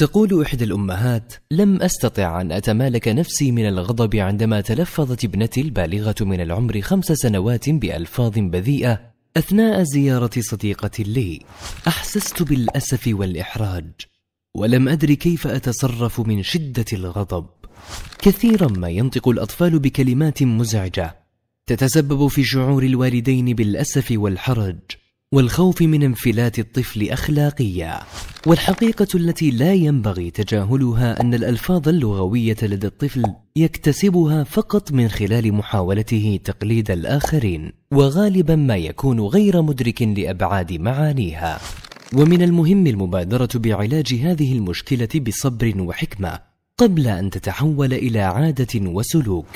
تقول إحدى الأمهات: لم أستطع أن أتمالك نفسي من الغضب عندما تلفظت ابنتي البالغة من العمر خمس سنوات بألفاظ بذيئة أثناء زيارة صديقة لي. أحسست بالأسف والإحراج، ولم أدري كيف أتصرف من شدة الغضب. كثيرا ما ينطق الأطفال بكلمات مزعجة تتسبب في شعور الوالدين بالأسف والحرج والخوف من انفلات الطفل اخلاقيا والحقيقه التي لا ينبغي تجاهلها ان الالفاظ اللغويه لدى الطفل يكتسبها فقط من خلال محاولته تقليد الاخرين وغالبا ما يكون غير مدرك لابعاد معانيها ومن المهم المبادره بعلاج هذه المشكله بصبر وحكمه قبل ان تتحول الى عاده وسلوك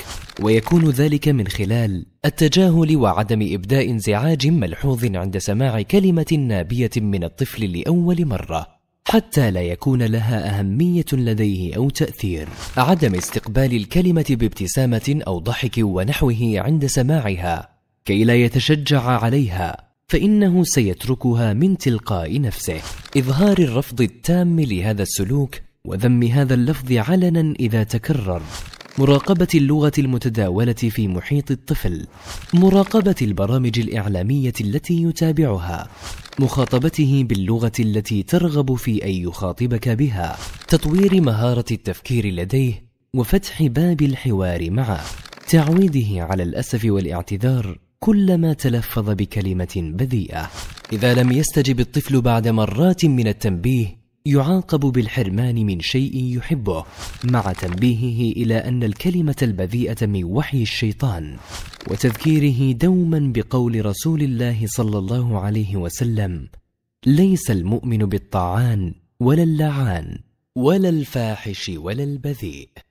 ويكون ذلك من خلال التجاهل وعدم ابداء انزعاج ملحوظ عند سماع كلمه نابيه من الطفل لاول مره حتى لا يكون لها اهميه لديه او تاثير عدم استقبال الكلمه بابتسامه او ضحك ونحوه عند سماعها كي لا يتشجع عليها فانه سيتركها من تلقاء نفسه اظهار الرفض التام لهذا السلوك وذم هذا اللفظ علنا إذا تكرر مراقبة اللغة المتداولة في محيط الطفل مراقبة البرامج الإعلامية التي يتابعها مخاطبته باللغة التي ترغب في أن يخاطبك بها تطوير مهارة التفكير لديه وفتح باب الحوار معه تعويده على الأسف والاعتذار كلما تلفظ بكلمة بذيئة إذا لم يستجب الطفل بعد مرات من التنبيه يعاقب بالحرمان من شيء يحبه مع تنبيهه الى ان الكلمه البذيئه من وحي الشيطان وتذكيره دوما بقول رسول الله صلى الله عليه وسلم ليس المؤمن بالطعان ولا اللعان ولا الفاحش ولا البذيء